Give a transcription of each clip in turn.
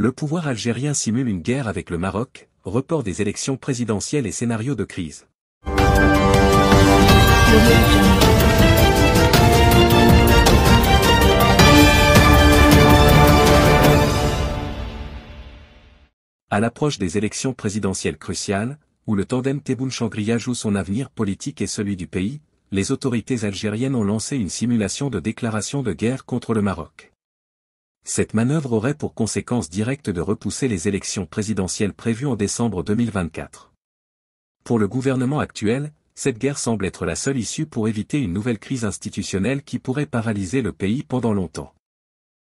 Le pouvoir algérien simule une guerre avec le Maroc, report des élections présidentielles et scénario de crise. À l'approche des élections présidentielles cruciales, où le tandem Tebboune-Changria joue son avenir politique et celui du pays, les autorités algériennes ont lancé une simulation de déclaration de guerre contre le Maroc cette manœuvre aurait pour conséquence directe de repousser les élections présidentielles prévues en décembre 2024. Pour le gouvernement actuel, cette guerre semble être la seule issue pour éviter une nouvelle crise institutionnelle qui pourrait paralyser le pays pendant longtemps.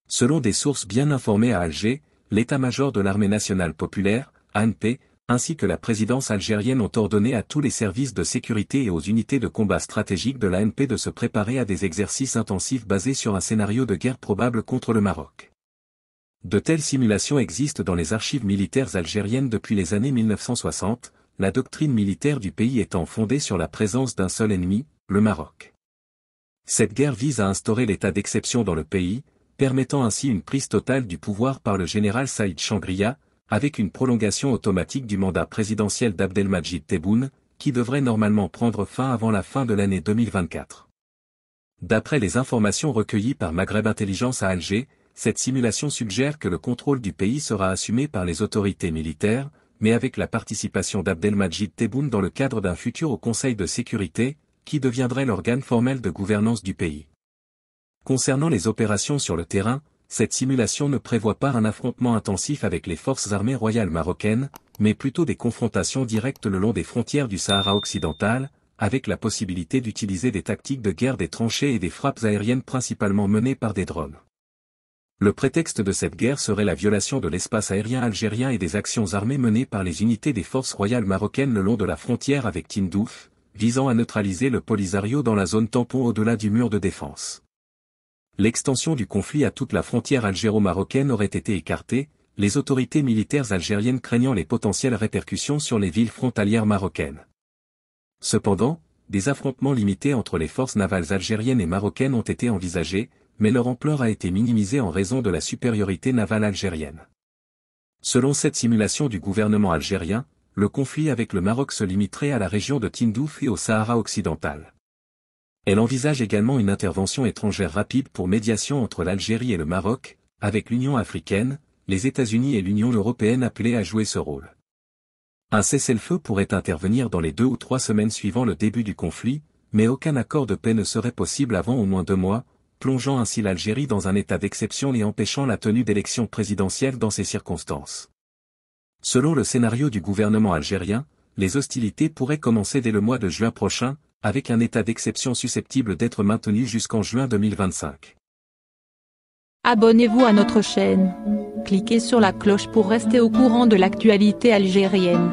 Selon des sources bien informées à Alger, l'état-major de l'armée nationale populaire, ANP, ainsi que la présidence algérienne ont ordonné à tous les services de sécurité et aux unités de combat stratégiques de l'ANP de se préparer à des exercices intensifs basés sur un scénario de guerre probable contre le Maroc. De telles simulations existent dans les archives militaires algériennes depuis les années 1960, la doctrine militaire du pays étant fondée sur la présence d'un seul ennemi, le Maroc. Cette guerre vise à instaurer l'état d'exception dans le pays, permettant ainsi une prise totale du pouvoir par le général Saïd Changria, avec une prolongation automatique du mandat présidentiel d'Abdelmajid Tebboune, qui devrait normalement prendre fin avant la fin de l'année 2024. D'après les informations recueillies par Maghreb Intelligence à Alger, cette simulation suggère que le contrôle du pays sera assumé par les autorités militaires, mais avec la participation d'Abdelmajid Tebboune dans le cadre d'un futur au Conseil de sécurité, qui deviendrait l'organe formel de gouvernance du pays. Concernant les opérations sur le terrain, cette simulation ne prévoit pas un affrontement intensif avec les forces armées royales marocaines, mais plutôt des confrontations directes le long des frontières du Sahara occidental, avec la possibilité d'utiliser des tactiques de guerre des tranchées et des frappes aériennes principalement menées par des drones. Le prétexte de cette guerre serait la violation de l'espace aérien algérien et des actions armées menées par les unités des forces royales marocaines le long de la frontière avec Tindouf, visant à neutraliser le Polisario dans la zone tampon au-delà du mur de défense. L'extension du conflit à toute la frontière algéro-marocaine aurait été écartée, les autorités militaires algériennes craignant les potentielles répercussions sur les villes frontalières marocaines. Cependant, des affrontements limités entre les forces navales algériennes et marocaines ont été envisagés, mais leur ampleur a été minimisée en raison de la supériorité navale algérienne. Selon cette simulation du gouvernement algérien, le conflit avec le Maroc se limiterait à la région de Tindouf et au Sahara occidental. Elle envisage également une intervention étrangère rapide pour médiation entre l'Algérie et le Maroc, avec l'Union africaine, les États-Unis et l'Union européenne appelés à jouer ce rôle. Un cessez-le-feu pourrait intervenir dans les deux ou trois semaines suivant le début du conflit, mais aucun accord de paix ne serait possible avant au moins deux mois, plongeant ainsi l'Algérie dans un état d'exception et empêchant la tenue d'élections présidentielles dans ces circonstances. Selon le scénario du gouvernement algérien, les hostilités pourraient commencer dès le mois de juin prochain, avec un état d'exception susceptible d'être maintenu jusqu'en juin 2025. Abonnez-vous à notre chaîne. Cliquez sur la cloche pour rester au courant de l'actualité algérienne.